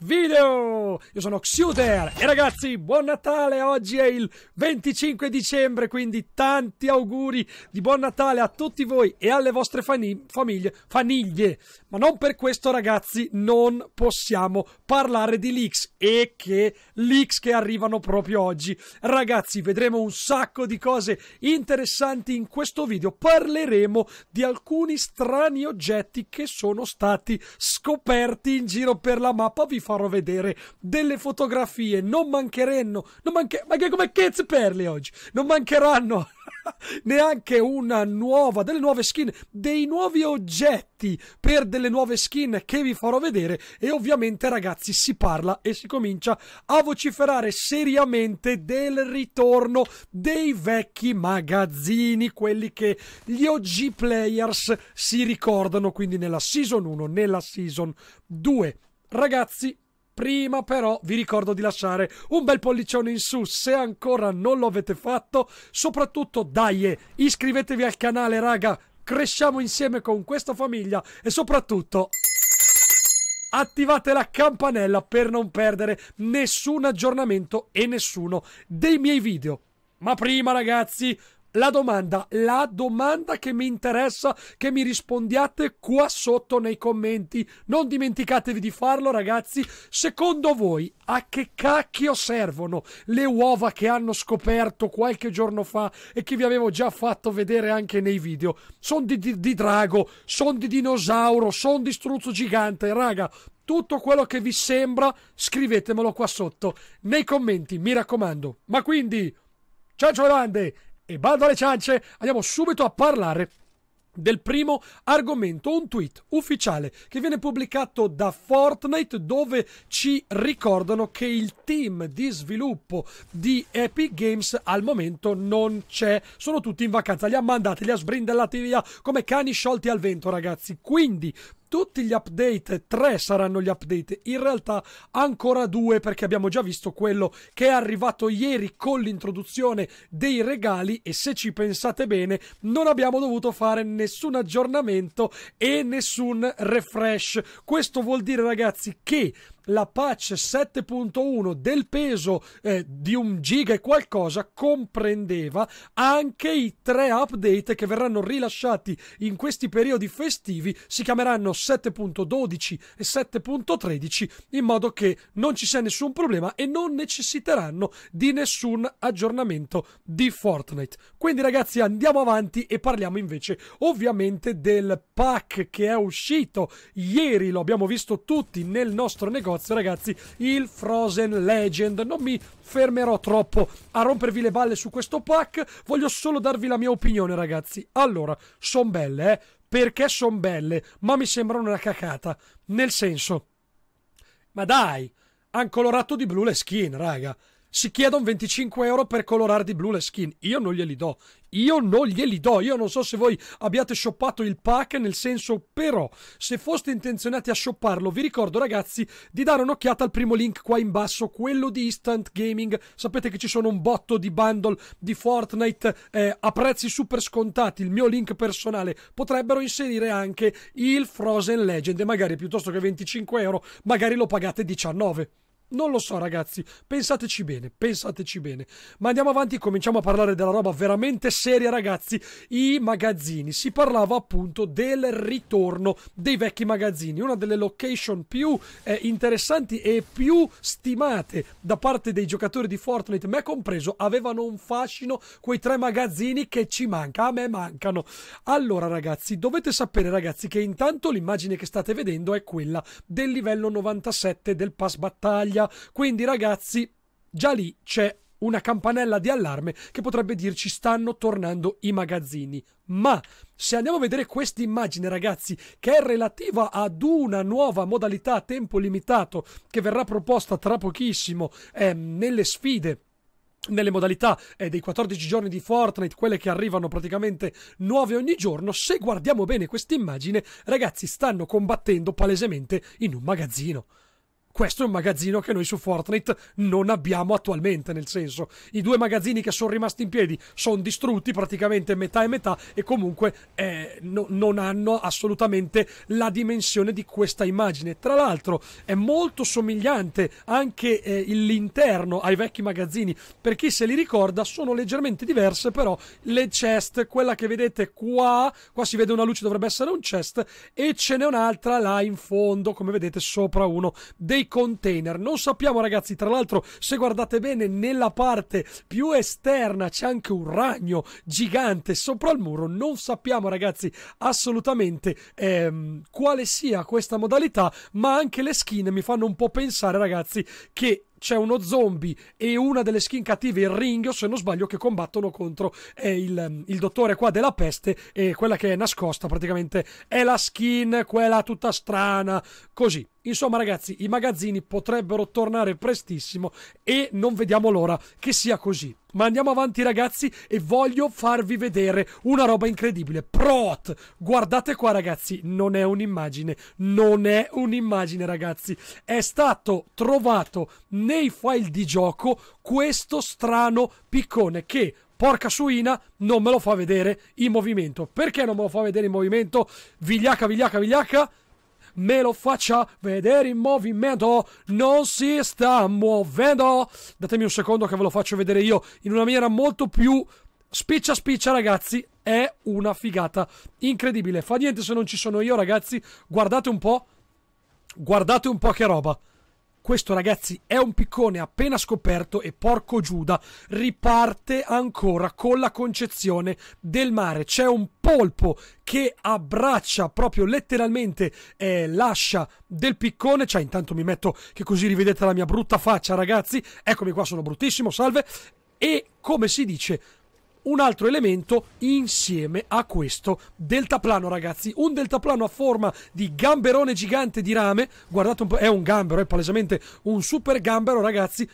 video! Io sono Xuder e ragazzi, buon Natale! Oggi è il 25 dicembre, quindi tanti auguri di buon Natale a tutti voi e alle vostre famiglie, famiglie. Ma non per questo ragazzi, non possiamo parlare di leaks e che leaks che arrivano proprio oggi. Ragazzi, vedremo un sacco di cose interessanti in questo video. Parleremo di alcuni strani oggetti che sono stati scoperti in giro per la mappa. Vi farò vedere delle fotografie. Non mancheranno, non manche- ma che come Kez Perli oggi? Non mancheranno neanche una nuova, delle nuove skin, dei nuovi oggetti per delle nuove skin che vi farò vedere. E ovviamente, ragazzi, si parla e si comincia a vociferare seriamente del ritorno dei vecchi magazzini, quelli che gli OG players si ricordano quindi nella season 1, nella season 2 Ragazzi, prima però vi ricordo di lasciare un bel pollicione in su se ancora non lo avete fatto. Soprattutto, dai, eh, iscrivetevi al canale, raga. Cresciamo insieme con questa famiglia e soprattutto attivate la campanella per non perdere nessun aggiornamento e nessuno dei miei video. Ma prima, ragazzi, la domanda, la domanda che mi interessa che mi rispondiate qua sotto nei commenti. Non dimenticatevi di farlo, ragazzi. Secondo voi a che cacchio servono le uova che hanno scoperto qualche giorno fa e che vi avevo già fatto vedere anche nei video? Sono di, di, di drago, sono di dinosauro, sono di struzzo gigante, raga tutto quello che vi sembra, scrivetemelo qua sotto nei commenti, mi raccomando. Ma quindi, ciao ciao Lande e bando alle ciance, andiamo subito a parlare del primo argomento, un tweet ufficiale che viene pubblicato da Fortnite dove ci ricordano che il team di sviluppo di Epic Games al momento non c'è, sono tutti in vacanza, li ha mandati, li ha sbrindellati via come cani sciolti al vento ragazzi, quindi tutti gli update, tre saranno gli update, in realtà ancora due perché abbiamo già visto quello che è arrivato ieri con l'introduzione dei regali e se ci pensate bene non abbiamo dovuto fare nessun aggiornamento e nessun refresh. Questo vuol dire ragazzi che la patch 7.1 del peso eh, di un giga e qualcosa comprendeva anche i tre update che verranno rilasciati in questi periodi festivi, si chiameranno 7.12 e 7.13 in modo che non ci sia nessun problema e non necessiteranno di nessun aggiornamento di Fortnite. Quindi ragazzi andiamo avanti e parliamo invece ovviamente del pack che è uscito ieri, lo abbiamo visto tutti nel nostro negozio negozio, ragazzi, il Frozen Legend. Non mi fermerò troppo a rompervi le balle su questo pack, voglio solo darvi la mia opinione, ragazzi. Allora, son belle, eh? Perché son belle, ma mi sembrano una cacata. Nel senso, ma dai, han colorato di blu le skin, raga si chiedono 25 euro per colorare di blu le skin. Io non glieli do. Io non glieli do. Io non so se voi abbiate shoppato il pack, nel senso, però, se foste intenzionati a shopparlo, vi ricordo, ragazzi, di dare un'occhiata al primo link qua in basso, quello di Instant Gaming. Sapete che ci sono un botto di bundle di Fortnite eh, a prezzi super scontati. Il mio link personale potrebbero inserire anche il Frozen Legend. E magari piuttosto che 25 euro, magari lo pagate 19. Non lo so, ragazzi. Pensateci bene, pensateci bene. Ma andiamo avanti cominciamo a parlare della roba veramente seria, ragazzi. I magazzini. Si parlava appunto del ritorno dei vecchi magazzini. Una delle location più eh, interessanti e più stimate da parte dei giocatori di Fortnite, me compreso, avevano un fascino quei tre magazzini che ci manca. A me mancano. Allora, ragazzi, dovete sapere, ragazzi, che intanto l'immagine che state vedendo è quella del livello 97 del pass battaglia Sicilia. Quindi ragazzi, già lì c'è una campanella di allarme che potrebbe dirci stanno tornando i magazzini. Ma se andiamo a vedere questa immagine, ragazzi, che è relativa ad una nuova modalità a tempo limitato che verrà proposta tra pochissimo eh, nelle sfide nelle modalità eh, dei 14 giorni di Fortnite, quelle che arrivano praticamente nuove ogni giorno, se guardiamo bene questa immagine, ragazzi, stanno combattendo palesemente in un magazzino questo è un magazzino che noi su Fortnite non abbiamo attualmente, nel senso, i due magazzini che sono rimasti in piedi sono distrutti praticamente metà e metà e comunque eh, no, non hanno assolutamente la dimensione di questa immagine. Tra l'altro è molto somigliante anche eh, l'interno ai vecchi magazzini, per chi se li ricorda sono leggermente diverse, però le chest, quella che vedete qua, qua si vede una luce, dovrebbe essere un chest, e ce n'è un'altra là in fondo, come vedete sopra uno dei dei container. Non sappiamo, ragazzi, tra l'altro, se guardate bene, nella parte più esterna c'è anche un ragno gigante sopra il muro. Non sappiamo, ragazzi, assolutamente ehm, quale sia questa modalità, ma anche le skin mi fanno un po' pensare, ragazzi, che c'è uno zombie e una delle skin cattive, il ringhio, se non sbaglio, che combattono contro eh, il, mm, il, dottore qua della peste e quella che è nascosta praticamente è la skin, quella tutta strana, così. Insomma ragazzi, i magazzini potrebbero tornare prestissimo e non vediamo l'ora che sia così. Ma andiamo avanti ragazzi e voglio farvi vedere una roba incredibile. Prot! Guardate qua ragazzi, non è un'immagine, non è un'immagine ragazzi. È stato trovato nei file di gioco questo strano piccone che porca suina, non me lo fa vedere in movimento. Perché non me lo fa vedere in movimento? Vigliaca, vigliaca, vigliaca me lo faccia vedere in movimento. Non si sta muovendo. Datemi un secondo che ve lo faccio vedere io in una maniera molto più spiccia spiccia, ragazzi. È una figata incredibile. Fa niente se non ci sono io, ragazzi. Guardate un po'. Guardate un po' che roba. Questo ragazzi è un piccone appena scoperto e porco Giuda riparte ancora con la concezione del mare. C'è un polpo che abbraccia proprio letteralmente eh, l'ascia del piccone. Cioè intanto mi metto che così rivedete la mia brutta faccia ragazzi. Eccomi qua, sono bruttissimo, salve. E come si dice, un altro elemento insieme a questo deltaplano ragazzi un deltaplano a forma di gamberone gigante di rame guardate un po' è un gambero è palesemente un super gambero ragazzi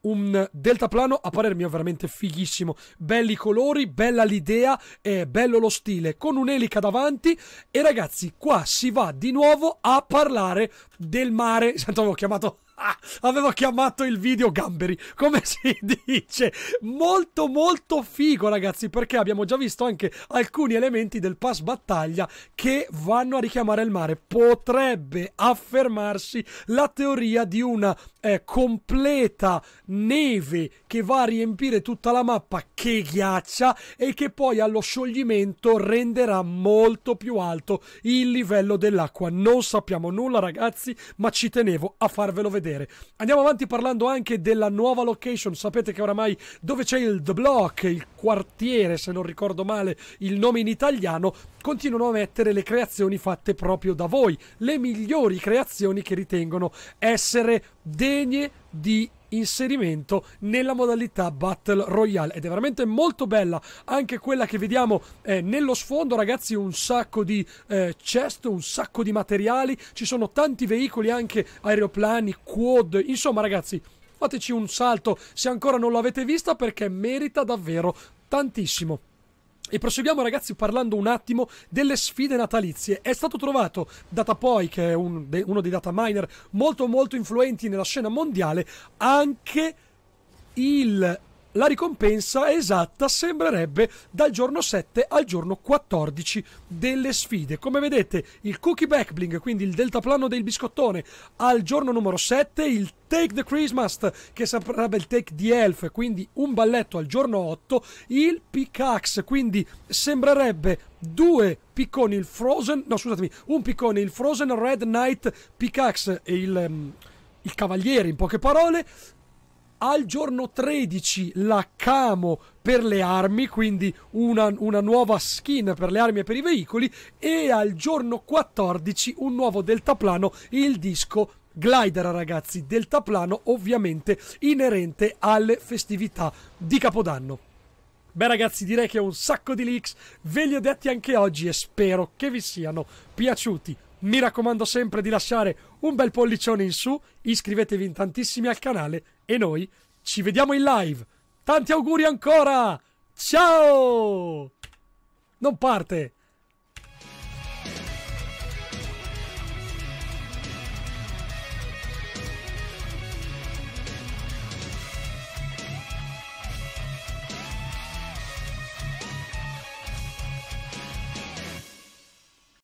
un deltaplano a parer mio veramente fighissimo belli i colori bella l'idea e bello lo stile con un'elica davanti e ragazzi qua si va di nuovo a parlare del mare sento avevo chiamato Ah, avevo chiamato il video Gamberi, come si dice. Molto molto figo ragazzi, perché abbiamo già visto anche alcuni elementi del pass battaglia che vanno a richiamare il mare. Potrebbe affermarsi la teoria di una eh, completa neve che va a riempire tutta la mappa che ghiaccia e che poi allo scioglimento renderà molto più alto il livello dell'acqua. Non sappiamo nulla ragazzi, ma ci tenevo a farvelo vedere vedere. Andiamo avanti parlando anche della nuova location. Sapete che oramai dove c'è il The Block, il quartiere, se non ricordo male il nome in italiano, continuano a mettere le creazioni fatte proprio da voi, le migliori creazioni che ritengono essere degne di inserimento nella modalità Battle Royale ed è veramente molto bella anche quella che vediamo eh, nello sfondo ragazzi un sacco di eh, chest un sacco di materiali ci sono tanti veicoli anche aeroplani quad insomma ragazzi fateci un salto se ancora non l'avete vista perché merita davvero tantissimo e proseguiamo ragazzi parlando un attimo delle sfide natalizie. È stato trovato Datapoi, che è un de- uno dei data miner molto molto influenti nella scena mondiale, anche il la ricompensa esatta sembrerebbe dal giorno 7 al giorno 14 delle sfide. Come vedete, il cookie backbling, quindi il deltaplano del biscottone, al giorno numero 7, il Take the Christmas, che sarebbe il take di Elf, quindi un balletto al giorno 8, il Pickaxe, quindi sembrerebbe due picconi il Frozen, no scusatemi, un piccone il Frozen Red Knight Pickaxe e il... Um, il cavaliere in poche parole al giorno 13 la Camo per le armi, quindi una, una, nuova skin per le armi e per i veicoli, e al giorno 14 un nuovo deltaplano, il disco glider ragazzi, deltaplano ovviamente inerente alle festività di Capodanno. Beh ragazzi direi che è un sacco di leaks, ve li ho detti anche oggi e spero che vi siano piaciuti. Mi raccomando sempre di lasciare un bel pollicione in su, iscrivetevi in tantissimi al canale e noi ci vediamo in live. Tanti auguri ancora! Ciao! Non parte!